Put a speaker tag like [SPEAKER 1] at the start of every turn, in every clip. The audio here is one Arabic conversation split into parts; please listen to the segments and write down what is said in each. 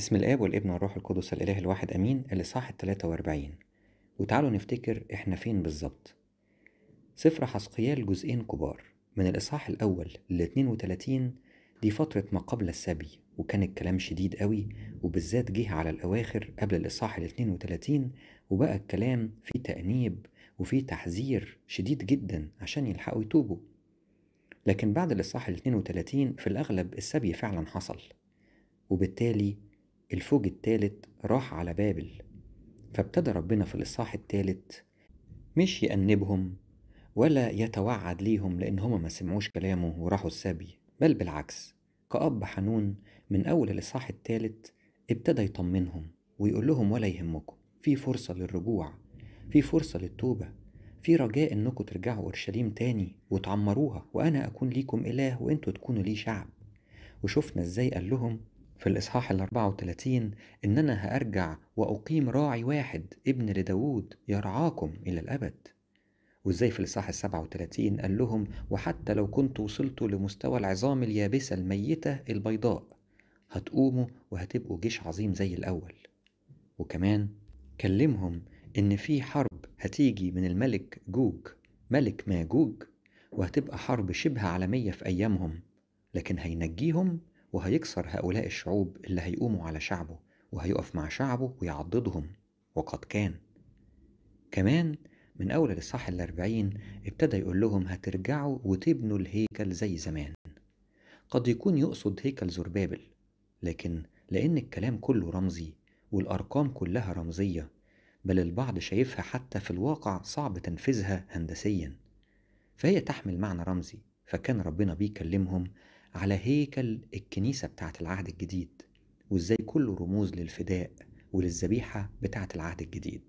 [SPEAKER 1] بسم الاب والابن والروح القدس الاله الواحد امين الاصحاح التلاتة واربعين وتعالوا نفتكر احنا فين بالظبط سفر حسقيال جزئين كبار من الاصحاح الاول لاتنين 32 دي فترة ما قبل السبي وكان الكلام شديد قوي وبالذات جه على الأواخر قبل الإصحاح ال 32 وبقى الكلام فيه تأنيب وفيه تحذير شديد جدا عشان يلحقوا يتوبوا لكن بعد الإصحاح ال 32 في الأغلب السبي فعلا حصل وبالتالي الفوج التالت راح على بابل فابتدى ربنا في الإصحاح التالت مش يأنبهم ولا يتوعد ليهم لأن هما ما سمعوش كلامه وراحوا السبي بل بالعكس كأب حنون من أول الإصحاح التالت ابتدى يطمنهم ويقول لهم ولا يهمكم في فرصة للرجوع في فرصة للتوبة في رجاء انكم ترجعوا اورشليم تاني وتعمروها وانا اكون ليكم اله وانتوا تكونوا لي شعب وشفنا ازاي قال لهم في الإصحاح ال 34 إن أنا هأرجع وأقيم راعي واحد ابن لداود يرعاكم إلى الأبد وإزاي في الإصحاح ال 37 قال لهم وحتى لو كنت وصلت لمستوى العظام اليابسة الميتة البيضاء هتقوموا وهتبقوا جيش عظيم زي الأول وكمان كلمهم إن في حرب هتيجي من الملك جوج ملك ماجوج وهتبقى حرب شبه عالمية في أيامهم لكن هينجيهم وهيكسر هؤلاء الشعوب اللي هيقوموا على شعبه وهيقف مع شعبه ويعضدهم وقد كان كمان من أول الإصحاح الأربعين ابتدى يقول لهم هترجعوا وتبنوا الهيكل زي زمان قد يكون يقصد هيكل زربابل لكن لأن الكلام كله رمزي والأرقام كلها رمزية بل البعض شايفها حتى في الواقع صعب تنفيذها هندسيا فهي تحمل معنى رمزي فكان ربنا بيكلمهم على هيكل الكنيسة بتاعة العهد الجديد وإزاي كله رموز للفداء وللذبيحة بتاعة العهد الجديد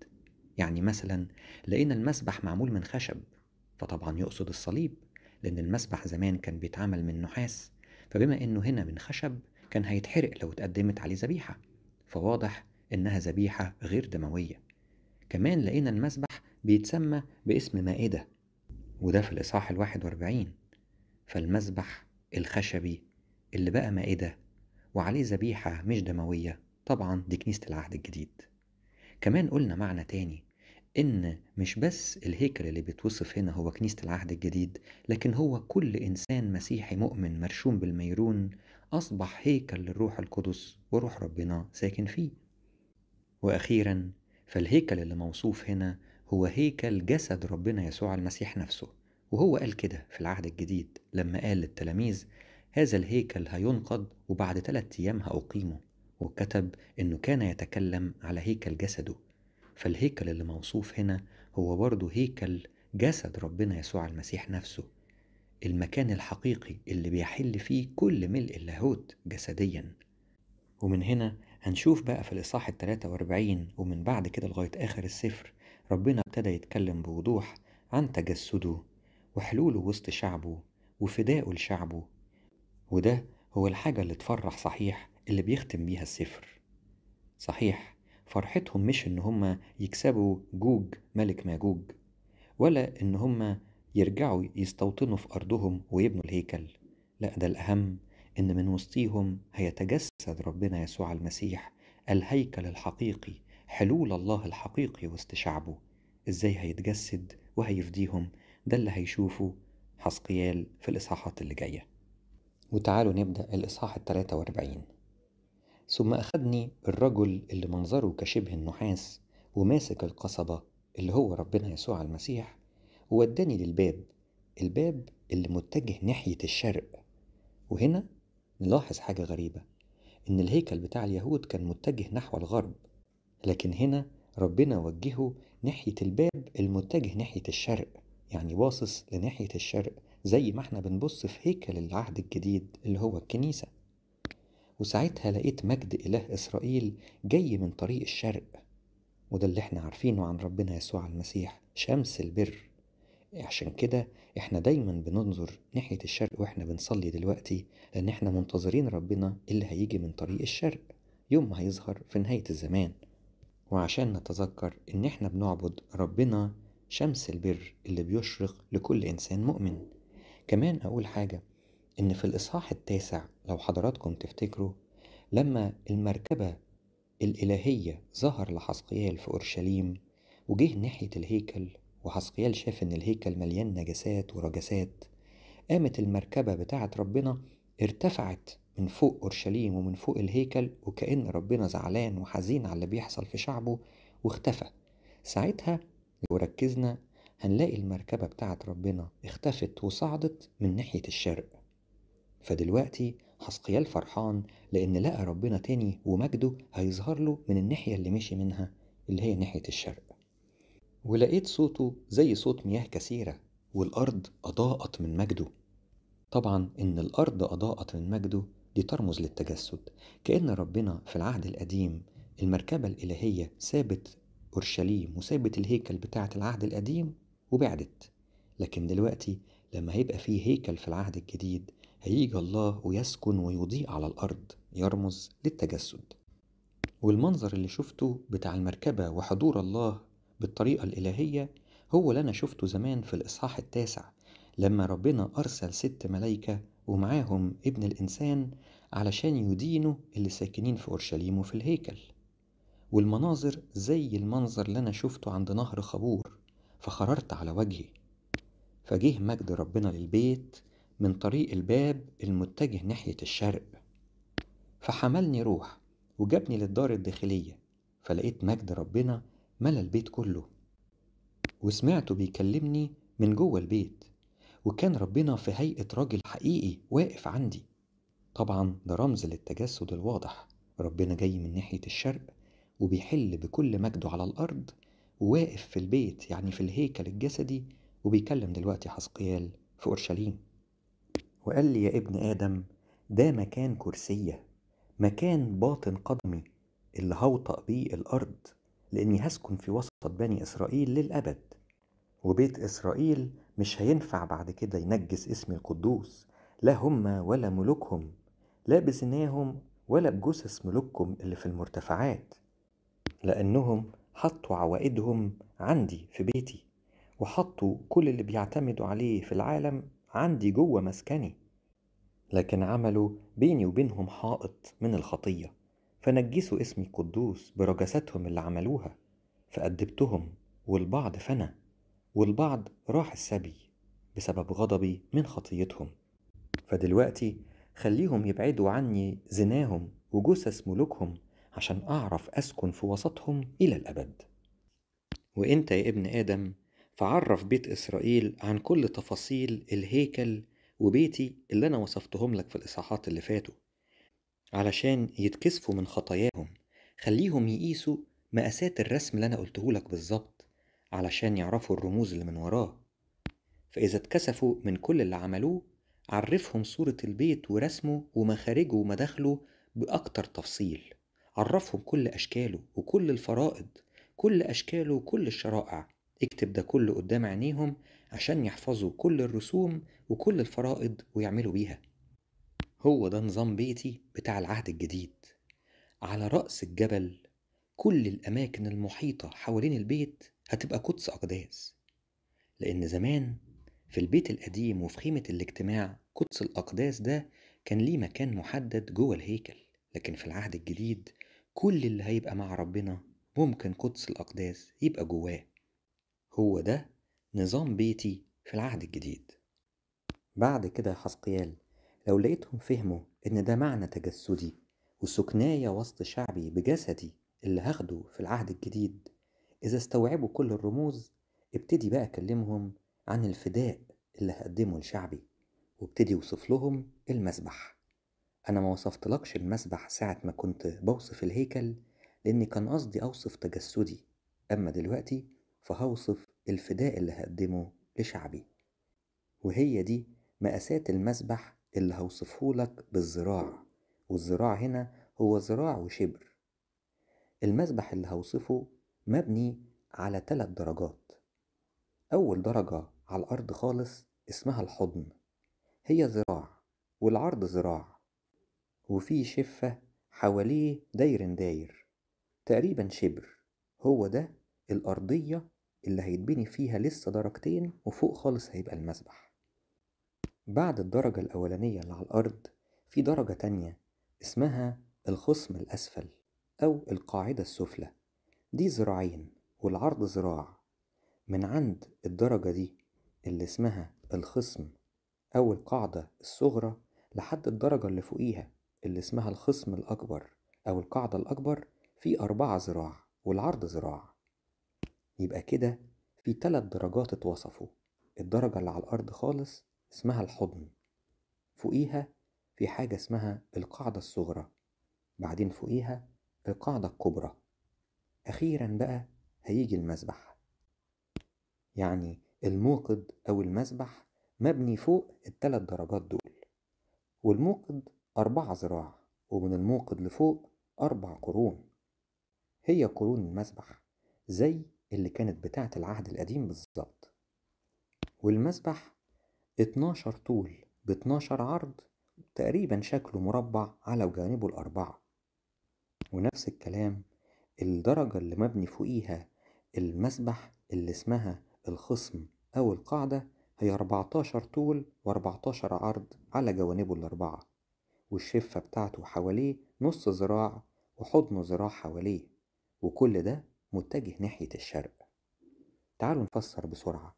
[SPEAKER 1] يعني مثلا لقينا المسبح معمول من خشب فطبعا يقصد الصليب لأن المسبح زمان كان بيتعمل من نحاس فبما إنه هنا من خشب كان هيتحرق لو اتقدمت عليه ذبيحة فواضح إنها ذبيحة غير دموية كمان لقينا المسبح بيتسمى باسم مائدة وده في الإصحاح الواحد وأربعين فالمسبح الخشبي اللي بقى مائدة إيه وعليه ذبيحة مش دموية طبعا دي كنيسة العهد الجديد كمان قلنا معنى تاني إن مش بس الهيكل اللي بيتوصف هنا هو كنيسة العهد الجديد لكن هو كل إنسان مسيحي مؤمن مرشوم بالميرون أصبح هيكل للروح القدس وروح ربنا ساكن فيه وأخيرا فالهيكل اللي موصوف هنا هو هيكل جسد ربنا يسوع المسيح نفسه وهو قال كده في العهد الجديد لما قال للتلاميذ هذا الهيكل هينقض وبعد ثلاثة أيام هأقيمه وكتب إنه كان يتكلم على هيكل جسده فالهيكل اللي موصوف هنا هو برضه هيكل جسد ربنا يسوع المسيح نفسه المكان الحقيقي اللي بيحل فيه كل ملء اللاهوت جسديا ومن هنا هنشوف بقى في الإصحاح ال 43 ومن بعد كده لغاية آخر السفر ربنا ابتدى يتكلم بوضوح عن تجسده وحلوله وسط شعبه وفدائه لشعبه وده هو الحاجة اللي تفرح صحيح اللي بيختم بيها السفر صحيح فرحتهم مش إن هما يكسبوا جوج ملك ماجوج ولا إن هما يرجعوا يستوطنوا في أرضهم ويبنوا الهيكل لا ده الأهم إن من وسطيهم هيتجسد ربنا يسوع المسيح الهيكل الحقيقي حلول الله الحقيقي وسط شعبه إزاي هيتجسد وهيفديهم ده اللي هيشوفه حسقيال في الإصحاحات اللي جاية وتعالوا نبدأ الإصحاح الثلاثة واربعين ثم أخذني الرجل اللي منظره كشبه النحاس وماسك القصبة اللي هو ربنا يسوع المسيح ووداني للباب الباب اللي متجه ناحية الشرق وهنا نلاحظ حاجة غريبة إن الهيكل بتاع اليهود كان متجه نحو الغرب لكن هنا ربنا وجهه ناحية الباب المتجه ناحية الشرق يعني باصص لناحية الشرق زي ما احنا بنبص في هيكل العهد الجديد اللي هو الكنيسة وساعتها لقيت مجد إله إسرائيل جاي من طريق الشرق وده اللي احنا عارفينه عن ربنا يسوع المسيح شمس البر عشان كده احنا دايما بننظر ناحية الشرق واحنا بنصلي دلوقتي لان احنا منتظرين ربنا اللي هيجي من طريق الشرق يوم ما هيظهر في نهاية الزمان وعشان نتذكر ان احنا بنعبد ربنا شمس البر اللي بيشرق لكل إنسان مؤمن كمان أقول حاجة إن في الإصحاح التاسع لو حضراتكم تفتكروا لما المركبة الإلهية ظهر لحسقيال في أورشليم وجه ناحية الهيكل وحسقيال شاف إن الهيكل مليان نجسات ورجسات قامت المركبة بتاعة ربنا ارتفعت من فوق أورشليم ومن فوق الهيكل وكأن ربنا زعلان وحزين على اللي بيحصل في شعبه واختفى ساعتها لو ركزنا هنلاقي المركبة بتاعة ربنا اختفت وصعدت من ناحية الشرق فدلوقتي حسقيال فرحان لأن لقى ربنا تاني ومجده هيظهر له من الناحية اللي مشي منها اللي هي ناحية الشرق ولقيت صوته زي صوت مياه كثيرة والأرض أضاءت من مجده طبعا إن الأرض أضاءت من مجده دي ترمز للتجسد كأن ربنا في العهد القديم المركبة الإلهية سابت أورشليم وسابت الهيكل بتاعة العهد القديم وبعدت لكن دلوقتي لما هيبقى فيه هيكل في العهد الجديد هيجي الله ويسكن ويضيء على الأرض يرمز للتجسد والمنظر اللي شفته بتاع المركبة وحضور الله بالطريقة الإلهية هو اللي أنا شفته زمان في الإصحاح التاسع لما ربنا أرسل ست ملايكة ومعاهم ابن الإنسان علشان يدينوا اللي ساكنين في أورشليم وفي الهيكل والمناظر زي المنظر اللي أنا شفته عند نهر خبور فخررت على وجهي فجه مجد ربنا للبيت من طريق الباب المتجه ناحية الشرق فحملني روح وجابني للدار الداخلية فلقيت مجد ربنا ملا البيت كله وسمعته بيكلمني من جوه البيت وكان ربنا في هيئة راجل حقيقي واقف عندي طبعا ده رمز للتجسد الواضح ربنا جاي من ناحية الشرق وبيحل بكل مجده على الأرض وواقف في البيت يعني في الهيكل الجسدي وبيكلم دلوقتي حسقيال في أورشليم وقال لي يا ابن آدم ده مكان كرسية مكان باطن قدمي اللي هوطأ بيه الأرض لأني هسكن في وسط بني إسرائيل للأبد وبيت إسرائيل مش هينفع بعد كده ينجس اسمي القدوس لا هم ولا ملوكهم لا بزناهم ولا بجثث ملوككم اللي في المرتفعات لأنهم حطوا عوائدهم عندي في بيتي وحطوا كل اللي بيعتمدوا عليه في العالم عندي جوه مسكني لكن عملوا بيني وبينهم حائط من الخطية فنجسوا اسمي القدوس برجساتهم اللي عملوها فأدبتهم والبعض فنى والبعض راح السبي بسبب غضبي من خطيتهم فدلوقتي خليهم يبعدوا عني زناهم وجثث ملوكهم عشان أعرف أسكن في وسطهم إلى الأبد وإنت يا ابن آدم فعرف بيت إسرائيل عن كل تفاصيل الهيكل وبيتي اللي أنا وصفتهم لك في الإصحاحات اللي فاتوا علشان يتكسفوا من خطاياهم خليهم يقيسوا مقاسات الرسم اللي أنا قلته لك بالظبط علشان يعرفوا الرموز اللي من وراه فإذا اتكسفوا من كل اللي عملوه عرفهم صورة البيت ورسمه ومخارجه ومداخله بأكتر تفصيل عرفهم كل أشكاله وكل الفرائض كل أشكاله وكل الشرائع اكتب ده كله قدام عينيهم عشان يحفظوا كل الرسوم وكل الفرائض ويعملوا بيها هو ده نظام بيتي بتاع العهد الجديد على رأس الجبل كل الأماكن المحيطة حوالين البيت هتبقى قدس أقداس لأن زمان في البيت القديم وفي خيمة الاجتماع قدس الأقداس ده كان ليه مكان محدد جوه الهيكل لكن في العهد الجديد كل اللي هيبقى مع ربنا ممكن قدس الأقداس يبقى جواه هو ده نظام بيتي في العهد الجديد بعد كده حسقيال لو لقيتهم فهموا إن ده معنى تجسدي وسكناية وسط شعبي بجسدي اللي هاخده في العهد الجديد إذا استوعبوا كل الرموز ابتدي بقى أكلمهم عن الفداء اللي هقدمه لشعبي وابتدي أوصف لهم المسبح انا ما وصفتلكش المسبح ساعة ما كنت بوصف الهيكل لأني كان قصدي اوصف تجسدي اما دلوقتي فهوصف الفداء اللي هقدمه لشعبي وهي دي مقاسات المسبح اللي هوصفهولك بالذراع والذراع هنا هو ذراع وشبر المسبح اللي هوصفه مبني على تلات درجات أول درجة على الأرض خالص اسمها الحضن هي ذراع والعرض ذراع وفيه شفة حواليه داير داير تقريبا شبر هو ده الأرضية اللي هيتبني فيها لسه درجتين وفوق خالص هيبقى المسبح بعد الدرجة الأولانية اللي على الأرض في درجة تانية اسمها الخصم الأسفل أو القاعدة السفلى دي ذراعين والعرض ذراع من عند الدرجة دي اللي اسمها الخصم أو القاعدة الصغرى لحد الدرجة اللي فوقيها اللي اسمها الخصم الأكبر أو القاعدة الأكبر في أربعة ذراع والعرض ذراع يبقى كده في تلات درجات اتوصفوا الدرجة اللي على الأرض خالص اسمها الحضن فوقيها في حاجة اسمها القاعدة الصغرى بعدين فوقيها القاعدة الكبرى أخيرا بقى هيجي المسبح يعني الموقد أو المسبح مبني فوق التلات درجات دول والموقد أربعة ذراع ومن الموقد لفوق أربع قرون هي قرون المسبح زي اللي كانت بتاعة العهد القديم بالظبط والمسبح 12 طول ب 12 عرض تقريبا شكله مربع على جانبه الأربعة ونفس الكلام الدرجة اللي مبني فوقيها المسبح اللي اسمها الخصم أو القاعدة هي 14 طول و14 عرض على جوانبه الأربعة والشفة بتاعته حواليه نص ذراع وحضن ذراع حواليه وكل ده متجه ناحية الشرق تعالوا نفسر بسرعة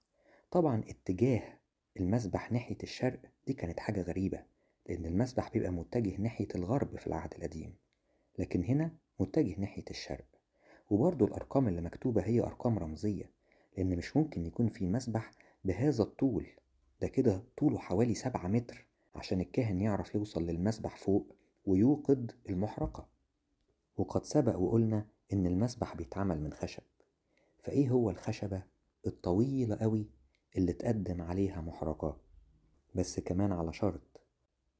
[SPEAKER 1] طبعا اتجاه المسبح ناحية الشرق دي كانت حاجة غريبة لأن المسبح بيبقى متجه ناحية الغرب في العهد القديم لكن هنا متجه ناحية الشرق وبرضو الأرقام اللي مكتوبة هي أرقام رمزية لأن مش ممكن يكون في مسبح بهذا الطول ده كده طوله حوالي سبعة متر عشان الكاهن يعرف يوصل للمسبح فوق ويوقد المحرقة وقد سبق وقلنا إن المسبح بيتعمل من خشب فإيه هو الخشبة الطويلة قوي اللي تقدم عليها محرقة بس كمان على شرط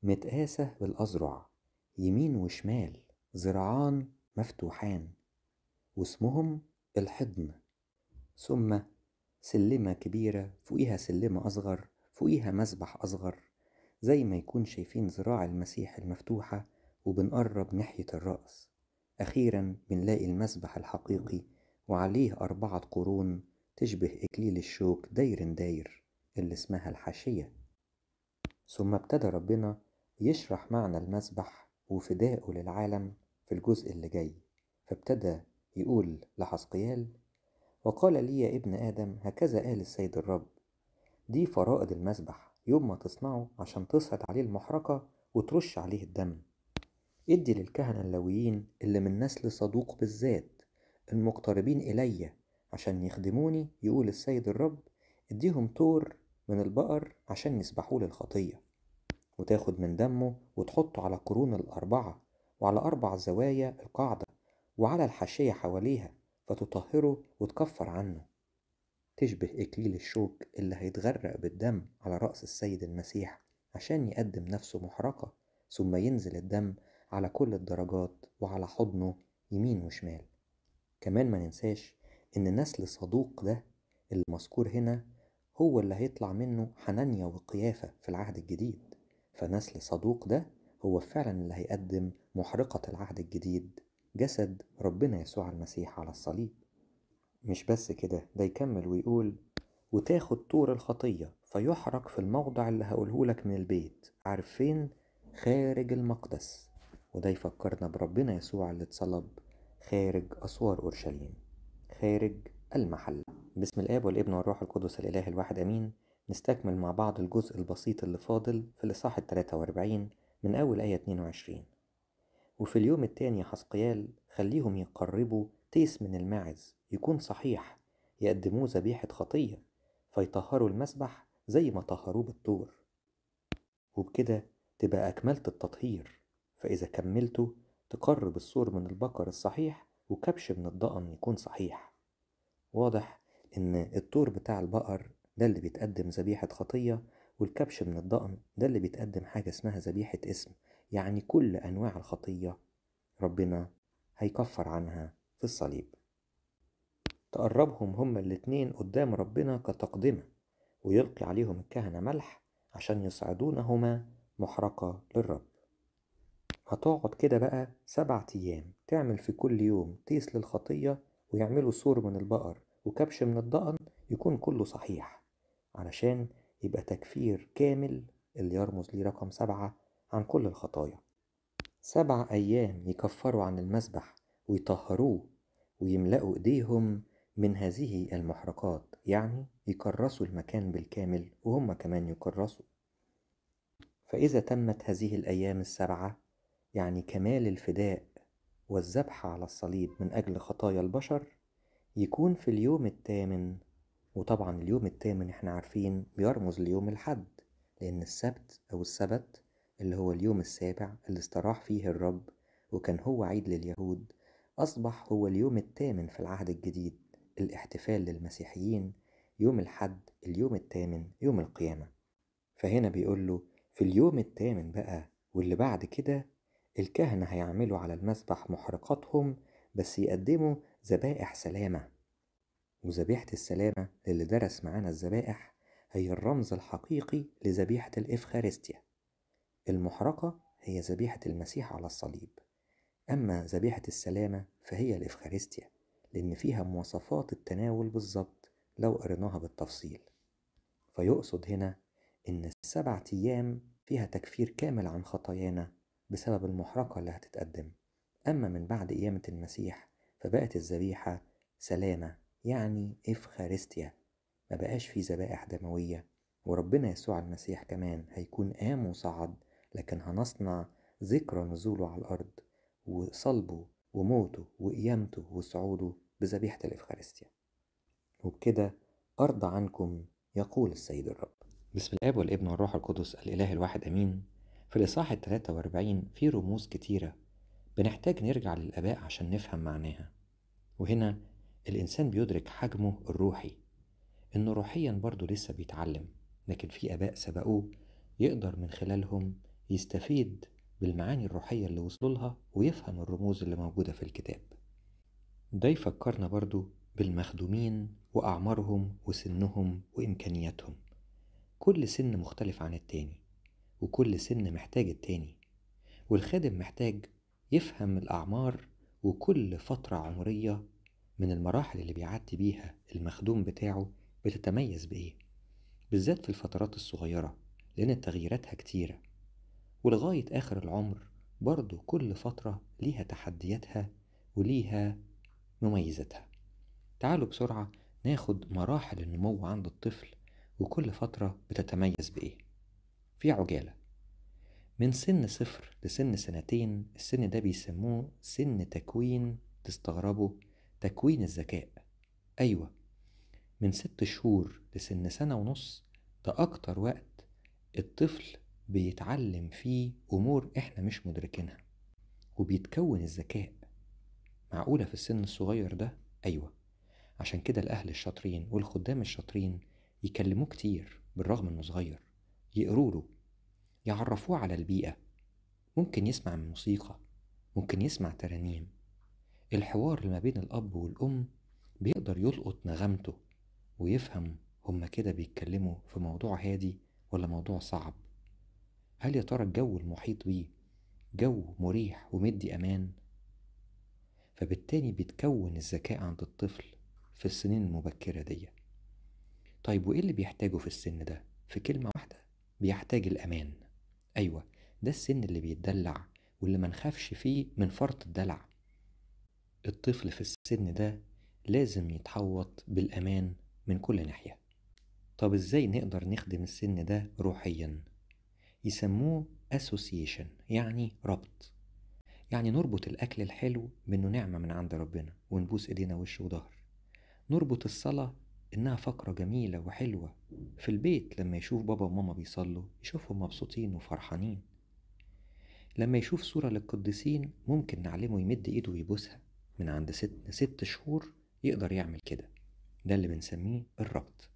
[SPEAKER 1] متقاسة بالأذرع يمين وشمال ذراعان مفتوحان واسمهم الحضن ثم سلمة كبيرة فوقيها سلمة أصغر فوقيها مسبح أصغر زي ما يكون شايفين ذراع المسيح المفتوحة وبنقرب ناحية الرأس أخيرا بنلاقي المسبح الحقيقي وعليه أربعة قرون تشبه إكليل الشوك داير داير اللي اسمها الحاشية ثم ابتدى ربنا يشرح معنى المسبح وفدائه للعالم في الجزء اللي جاي فابتدى يقول لحسقيال وقال لي يا ابن آدم هكذا قال السيد الرب دي فرائض المسبح يوم ما تصنعه عشان تصعد عليه المحرقة وترش عليه الدم ادي للكهنة اللويين اللي من نسل صدوق بالذات المقتربين إلي عشان يخدموني يقول السيد الرب اديهم تور من البقر عشان يسبحوا للخطية وتاخد من دمه وتحطه على قرون الأربعة وعلى أربع زوايا القاعدة وعلى الحاشية حواليها فتطهره وتكفر عنه تشبه إكليل الشوك اللي هيتغرق بالدم على رأس السيد المسيح عشان يقدم نفسه محرقة ثم ينزل الدم على كل الدرجات وعلى حضنه يمين وشمال كمان ما ننساش إن نسل صدوق ده المذكور هنا هو اللي هيطلع منه حنانيا وقيافة في العهد الجديد فنسل صدوق ده هو فعلا اللي هيقدم محرقة العهد الجديد جسد ربنا يسوع المسيح على الصليب مش بس كده ده يكمل ويقول وتاخد طور الخطية فيحرق في الموضع اللي هقولهولك من البيت عارفين خارج المقدس وده يفكرنا بربنا يسوع اللي اتصلب خارج أسوار أورشليم خارج المحل بسم الآب والابن والروح القدس الإله الواحد أمين نستكمل مع بعض الجزء البسيط اللي فاضل في الإصحاح التلاتة وأربعين من أول آية 22 وفي اليوم التاني حسقيال خليهم يقربوا تيس من الماعز يكون صحيح يقدموه ذبيحة خطية فيطهروا المسبح زي ما طهروه بالطور وبكده تبقى أكملت التطهير فإذا كملته تقرب الصور من البقر الصحيح وكبش من الضأن يكون صحيح واضح إن الطور بتاع البقر ده اللي بيتقدم ذبيحة خطية والكبش من الضأن ده اللي بيتقدم حاجة اسمها ذبيحة اسم يعني كل أنواع الخطية ربنا هيكفر عنها في الصليب تقربهم هما الاتنين قدام ربنا كتقدمة ويلقي عليهم الكهنة ملح عشان يصعدونهما محرقة للرب هتقعد كده بقى سبعة أيام تعمل في كل يوم تيس للخطية ويعملوا سور من البقر وكبش من الضأن يكون كله صحيح علشان يبقى تكفير كامل اللي يرمز ليه رقم سبعة عن كل الخطايا سبع أيام يكفروا عن المسبح ويطهروه ويملأوا إيديهم من هذه المحرقات يعني يكرسوا المكان بالكامل وهم كمان يكرسوا فإذا تمت هذه الأيام السبعة يعني كمال الفداء والذبح على الصليب من أجل خطايا البشر يكون في اليوم الثامن وطبعا اليوم الثامن احنا عارفين بيرمز ليوم الحد لأن السبت أو السبت اللي هو اليوم السابع اللي استراح فيه الرب وكان هو عيد لليهود أصبح هو اليوم الثامن في العهد الجديد الاحتفال للمسيحيين يوم الحد اليوم الثامن يوم القيامة فهنا بيقول له في اليوم الثامن بقى واللي بعد كده الكهنة هيعملوا على المسبح محرقاتهم بس يقدموا ذبائح سلامة وذبيحة السلامة للي درس معانا الذبائح هي الرمز الحقيقي لذبيحة الإفخارستيا المحرقة هي ذبيحة المسيح على الصليب أما ذبيحة السلامة فهي الإفخارستيا لأن فيها مواصفات التناول بالظبط لو قريناها بالتفصيل فيقصد هنا إن السبع أيام فيها تكفير كامل عن خطايانا بسبب المحرقة اللي هتتقدم أما من بعد قيامة المسيح فبقت الذبيحة سلامة يعني إفخارستيا ما بقاش في ذبائح دموية وربنا يسوع المسيح كمان هيكون قام وصعد لكن هنصنع ذكرى نزوله على الأرض وصلبه وموته وقيامته وصعوده بذبيحة الإفخارستيا وبكده أرضى عنكم يقول السيد الرب بسم الآب والابن والروح القدس الإله الواحد أمين في الإصحاح التلاتة وأربعين في رموز كتيرة بنحتاج نرجع للآباء عشان نفهم معناها وهنا الإنسان بيدرك حجمه الروحي إنه روحيا برضه لسه بيتعلم لكن في آباء سبقوه يقدر من خلالهم يستفيد بالمعاني الروحية اللي وصلوا لها ويفهم الرموز اللي موجودة في الكتاب ده يفكرنا برضو بالمخدومين وأعمارهم وسنهم وإمكانياتهم كل سن مختلف عن التاني وكل سن محتاج التاني والخادم محتاج يفهم الأعمار وكل فترة عمرية من المراحل اللي بيعدي بيها المخدوم بتاعه بتتميز بإيه بالذات في الفترات الصغيرة لأن تغييراتها كتيرة ولغاية آخر العمر برضو كل فترة ليها تحدياتها وليها مميزاتها تعالوا بسرعة ناخد مراحل النمو عند الطفل وكل فترة بتتميز بإيه في عجالة من سن صفر لسن سنتين السن ده بيسموه سن تكوين تستغربوا تكوين الذكاء أيوة من ست شهور لسن سنة ونص ده أكتر وقت الطفل بيتعلم فيه أمور إحنا مش مدركينها وبيتكون الذكاء معقولة في السن الصغير ده؟ أيوة عشان كده الأهل الشاطرين والخدام الشاطرين يكلموه كتير بالرغم إنه صغير يقروله يعرفوه على البيئة ممكن يسمع من موسيقى ممكن يسمع ترانيم الحوار اللي ما بين الأب والأم بيقدر يلقط نغمته ويفهم هما كده بيتكلموا في موضوع هادي ولا موضوع صعب هل يا ترى الجو المحيط بيه جو مريح ومدي أمان فبالتالي بيتكون الذكاء عند الطفل في السنين المبكرة دي طيب وإيه اللي بيحتاجه في السن ده؟ في كلمة واحدة بيحتاج الأمان أيوة ده السن اللي بيتدلع واللي منخافش فيه من فرط الدلع الطفل في السن ده لازم يتحوط بالأمان من كل ناحية طب إزاي نقدر نخدم السن ده روحيا؟ يسموه association يعني ربط يعني نربط الأكل الحلو بإنه نعمة من عند ربنا ونبوس إيدينا وش وظهر نربط الصلاة إنها فقرة جميلة وحلوة في البيت لما يشوف بابا وماما بيصلوا يشوفهم مبسوطين وفرحانين لما يشوف صورة للقديسين ممكن نعلمه يمد إيده ويبوسها من عند ست, ست شهور يقدر يعمل كده ده اللي بنسميه الربط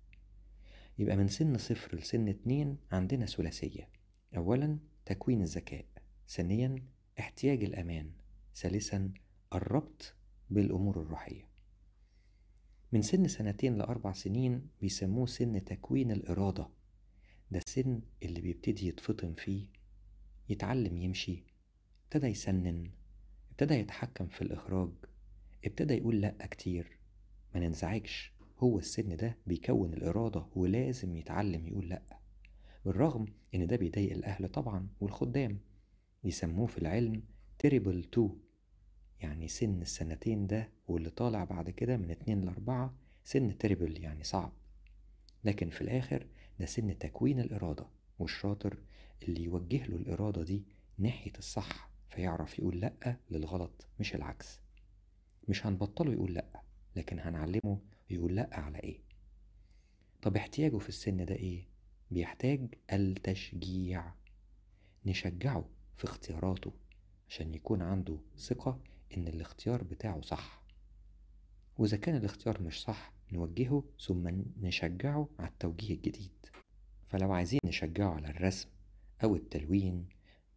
[SPEAKER 1] يبقى من سن صفر لسن اتنين عندنا ثلاثية أولا تكوين الذكاء ثانيا احتياج الأمان ثالثا الربط بالأمور الروحية من سن سنتين لأربع سنين بيسموه سن تكوين الإرادة ده السن اللي بيبتدي يتفطم فيه يتعلم يمشي ابتدى يسنن ابتدى يتحكم في الإخراج ابتدى يقول لأ كتير ما ننزعجش هو السن ده بيكون الإرادة ولازم يتعلم يقول لأ بالرغم إن ده بيضايق الأهل طبعا والخدام بيسموه في العلم تريبل تو يعني سن السنتين ده واللي طالع بعد كده من اتنين لأربعة سن تريبل يعني صعب لكن في الآخر ده سن تكوين الإرادة والشاطر اللي يوجه له الإرادة دي ناحية الصح فيعرف يقول لأ للغلط مش العكس مش هنبطله يقول لأ لكن هنعلمه يقول لأ على إيه طب احتياجه في السن ده إيه؟ بيحتاج التشجيع نشجعه في اختياراته عشان يكون عنده ثقة إن الاختيار بتاعه صح وإذا كان الاختيار مش صح نوجهه ثم نشجعه على التوجيه الجديد فلو عايزين نشجعه على الرسم أو التلوين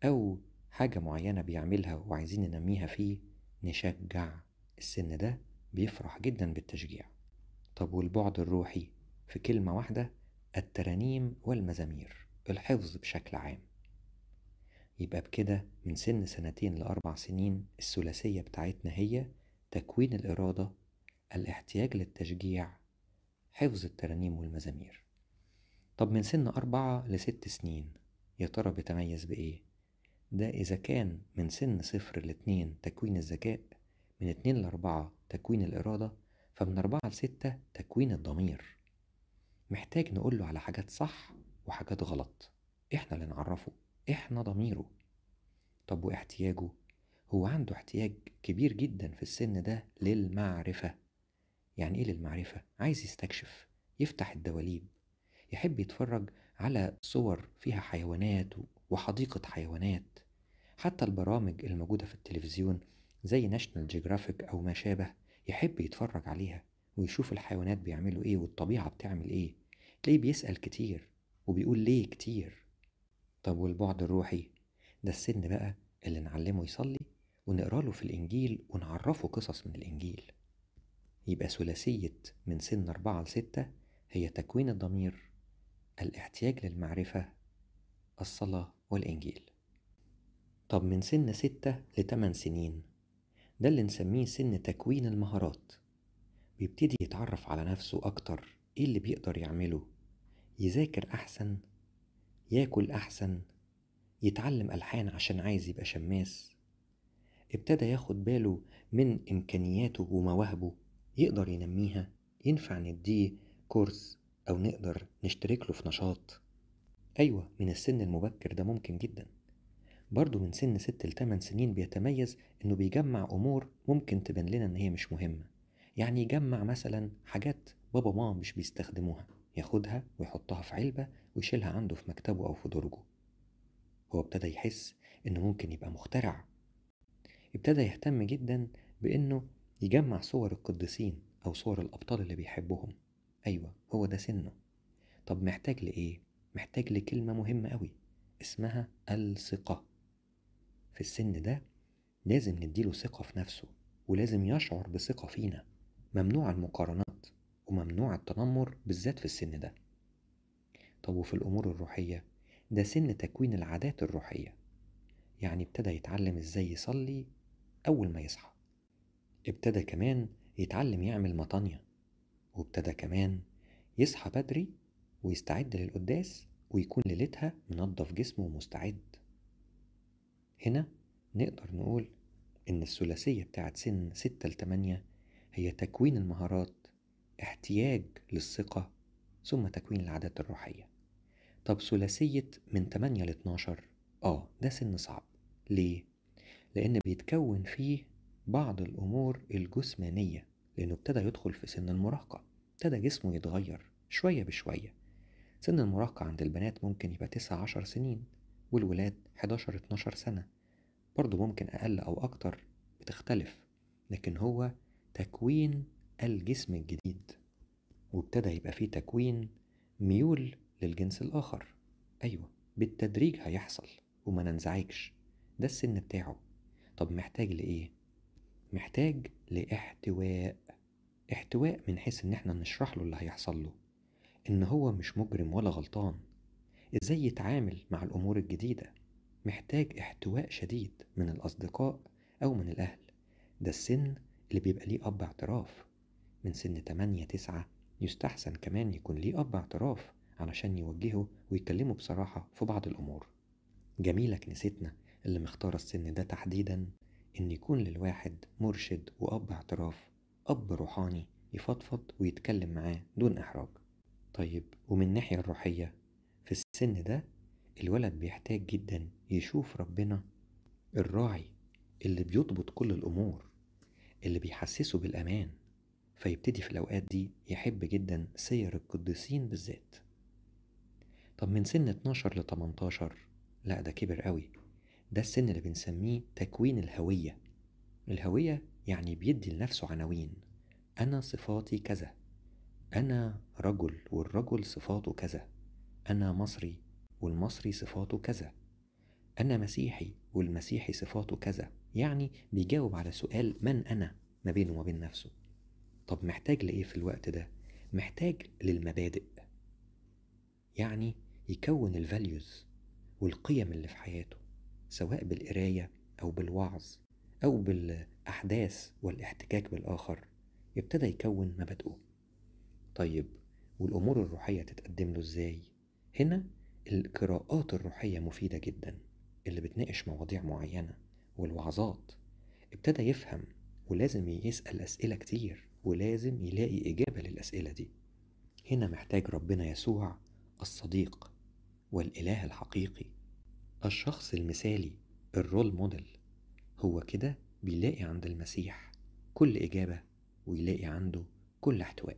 [SPEAKER 1] أو حاجة معينة بيعملها وعايزين ننميها فيه نشجع السن ده بيفرح جدا بالتشجيع طب والبعد الروحي في كلمة واحدة الترانيم والمزامير الحفظ بشكل عام يبقى بكده من سن سنتين لأربع سنين الثلاثية بتاعتنا هي تكوين الإرادة الاحتياج للتشجيع حفظ الترانيم والمزامير طب من سن أربعة لست سنين يا ترى بيتميز بإيه؟ ده إذا كان من سن صفر لاتنين تكوين الذكاء من اتنين لأربعة تكوين الإرادة فمن أربعة لستة تكوين الضمير محتاج نقوله على حاجات صح وحاجات غلط إحنا اللي نعرفه إحنا ضميره طب واحتياجه هو عنده احتياج كبير جدا في السن ده للمعرفة يعني إيه للمعرفة؟ عايز يستكشف يفتح الدواليب يحب يتفرج على صور فيها حيوانات وحديقة حيوانات حتى البرامج الموجودة في التلفزيون زي ناشونال جيوغرافيك أو ما شابه يحب يتفرج عليها ويشوف الحيوانات بيعملوا إيه والطبيعة بتعمل إيه تلاقيه بيسأل كتير وبيقول ليه كتير طب والبعد الروحي ده السن بقى اللي نعلمه يصلي ونقرا له في الإنجيل ونعرفه قصص من الإنجيل يبقى ثلاثية من سن أربعة لستة هي تكوين الضمير الاحتياج للمعرفة الصلاة والإنجيل طب من سن ستة لتمن سنين ده اللي نسميه سن تكوين المهارات بيبتدي يتعرف على نفسه أكتر إيه اللي بيقدر يعمله يذاكر أحسن ياكل أحسن يتعلم ألحان عشان عايز يبقى شماس ابتدى ياخد باله من إمكانياته ومواهبه يقدر ينميها ينفع نديه كورس أو نقدر نشترك له في نشاط أيوة من السن المبكر ده ممكن جدا برضه من سن ست لتمن سنين بيتميز إنه بيجمع أمور ممكن تبان لنا إن هي مش مهمة يعني يجمع مثلا حاجات بابا ماما مش بيستخدموها ياخدها ويحطها في علبة ويشيلها عنده في مكتبه أو في درجه هو ابتدى يحس إنه ممكن يبقى مخترع ابتدى يهتم جدا بإنه يجمع صور القديسين أو صور الأبطال اللي بيحبهم أيوة هو ده سنه طب محتاج لإيه؟ محتاج لكلمة مهمة أوي اسمها الثقة في السن ده لازم نديله ثقة في نفسه ولازم يشعر بثقة فينا ممنوع المقارنات وممنوع التنمر بالذات في السن ده طب وفي الأمور الروحية ده سن تكوين العادات الروحية يعني ابتدى يتعلم ازاي يصلي أول ما يصحى ابتدى كمان يتعلم يعمل مطانية وابتدى كمان يصحى بدري ويستعد للقداس ويكون ليلتها منظف جسمه ومستعد هنا نقدر نقول إن الثلاثية بتاعت سن ستة لتمانية هي تكوين المهارات احتياج للثقة ثم تكوين العادات الروحية طب ثلاثية من 8 ل 12 آه ده سن صعب ليه؟ لأن بيتكون فيه بعض الأمور الجسمانية لأنه ابتدى يدخل في سن المراهقة ابتدى جسمه يتغير شوية بشوية سن المراهقة عند البنات ممكن يبقى 9 10 سنين والولاد 11 12 سنة برضه ممكن أقل أو أكتر بتختلف لكن هو تكوين الجسم الجديد وابتدى يبقى فيه تكوين ميول للجنس الآخر أيوة بالتدريج هيحصل وما ننزعجش ده السن بتاعه طب محتاج لإيه؟ محتاج لاحتواء احتواء من حيث إن احنا نشرح له اللي هيحصل له إن هو مش مجرم ولا غلطان إزاي يتعامل مع الأمور الجديدة محتاج احتواء شديد من الأصدقاء أو من الأهل ده السن اللي بيبقى ليه أب اعتراف من سن 8 9 يستحسن كمان يكون ليه أب اعتراف علشان يوجهه ويكلمه بصراحة في بعض الأمور جميلة كنيستنا اللي مختارة السن ده تحديدا إن يكون للواحد مرشد وأب اعتراف أب روحاني يفضفض ويتكلم معاه دون إحراج طيب ومن الناحية الروحية في السن ده الولد بيحتاج جدا يشوف ربنا الراعي اللي بيضبط كل الأمور اللي بيحسسه بالأمان فيبتدي في الأوقات دي يحب جدا سير القديسين بالذات طب من سن 12 ل 18 لا ده كبر قوي ده السن اللي بنسميه تكوين الهوية الهوية يعني بيدي لنفسه عناوين أنا صفاتي كذا أنا رجل والرجل صفاته كذا أنا مصري والمصري صفاته كذا أنا مسيحي والمسيحي صفاته كذا يعني بيجاوب على سؤال من أنا ما بينه وما بين نفسه طب محتاج لإيه في الوقت ده؟ محتاج للمبادئ يعني يكون الفاليوز والقيم اللي في حياته سواء بالقراية أو بالوعظ أو بالأحداث والاحتكاك بالآخر يبتدى يكون مبادئه طيب والأمور الروحية تتقدم له إزاي؟ هنا القراءات الروحية مفيدة جدا اللي بتناقش مواضيع معينة والوعظات ابتدى يفهم ولازم يسأل أسئلة كتير ولازم يلاقي إجابة للأسئلة دي هنا محتاج ربنا يسوع الصديق والإله الحقيقي الشخص المثالي الرول موديل هو كده بيلاقي عند المسيح كل إجابة ويلاقي عنده كل احتواء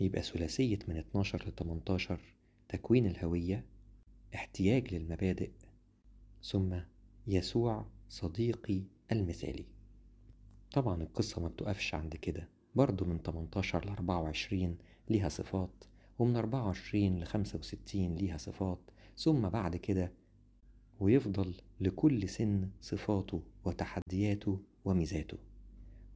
[SPEAKER 1] يبقى ثلاثية من 12 ل 18 تكوين الهوية احتياج للمبادئ ثم يسوع صديقي المثالي طبعا القصة ما بتقفش عند كده برضو من 18 ل 24 ليها صفات ومن 24 ل 65 ليها صفات ثم بعد كده ويفضل لكل سن صفاته وتحدياته وميزاته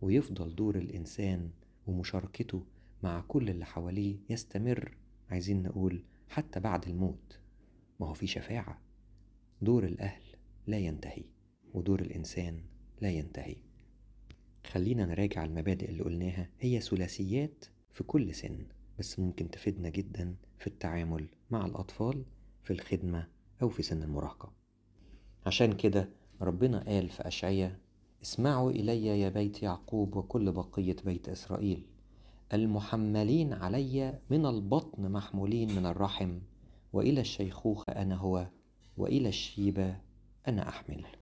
[SPEAKER 1] ويفضل دور الإنسان ومشاركته مع كل اللي حواليه يستمر عايزين نقول حتى بعد الموت ما هو في شفاعة دور الأهل لا ينتهي ودور الإنسان لا ينتهي خلينا نراجع المبادئ اللي قلناها هي ثلاثيات في كل سن بس ممكن تفيدنا جدا في التعامل مع الأطفال في الخدمة أو في سن المراهقة عشان كده ربنا قال في أشعية اسمعوا إلي يا بيت يعقوب وكل بقية بيت إسرائيل المحملين علي من البطن محمولين من الرحم وإلى الشيخوخة أنا هو وإلى الشيبة أنا أحمل